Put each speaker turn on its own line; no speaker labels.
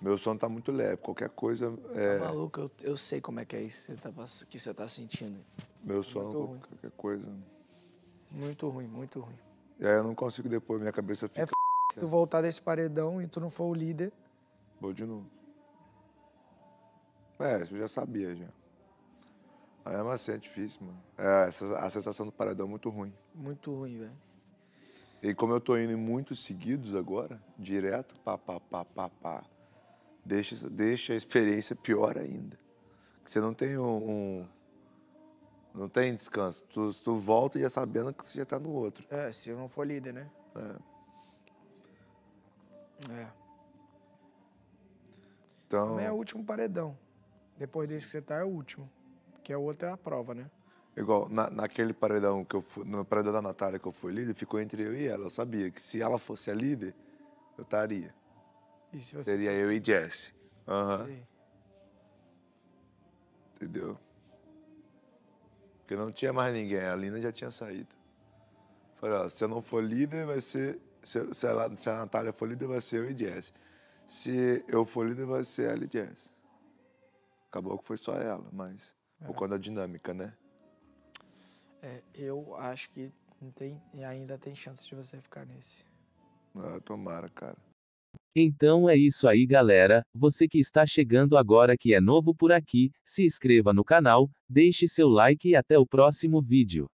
Meu sono tá muito leve, qualquer coisa. É... Tá maluco, eu, eu sei como é que é isso que você tá, que você tá sentindo. Meu sono, muito qualquer ruim. coisa. Muito ruim, muito ruim. E aí eu não consigo depois, minha cabeça é fica. É f... se tu voltar desse paredão e tu não for o líder. Vou de novo. É, isso eu já sabia já. Aí é assim, é difícil, mano. É, essa, a sensação do paredão é muito ruim. Muito ruim, velho. E como eu tô indo em muitos seguidos agora, direto, pá, pá, pá, pá, pá deixa, deixa a experiência pior ainda. Você não tem um, um não tem descanso. Tu, tu volta já sabendo que você já está no outro. É, se eu não for líder, né? É. É. Então... Também é o último paredão. Depois desse que você tá, é o último. Que é o outro é a prova, né? Igual, na, naquele paredão que eu fui, no paredão da Natália que eu fui líder, ficou entre eu e ela. Eu sabia que se ela fosse a líder, eu estaria. Você... Seria eu e Jesse. Aham. Uhum. Entendeu? Porque não tinha mais ninguém, a Lina já tinha saído. Falei, ó, se eu não for líder, vai ser. Se, se, ela, se a Natália for líder, vai ser eu e Jesse. Se eu for líder, vai ser ela e Jesse. Acabou que foi só ela, mas. É. Por conta da dinâmica, né? É, eu acho que tem, ainda tem chance de você ficar nesse. Ah, tomara, cara. Então é isso aí, galera. Você que está chegando agora que é novo por aqui, se inscreva no canal, deixe seu like e até o próximo vídeo.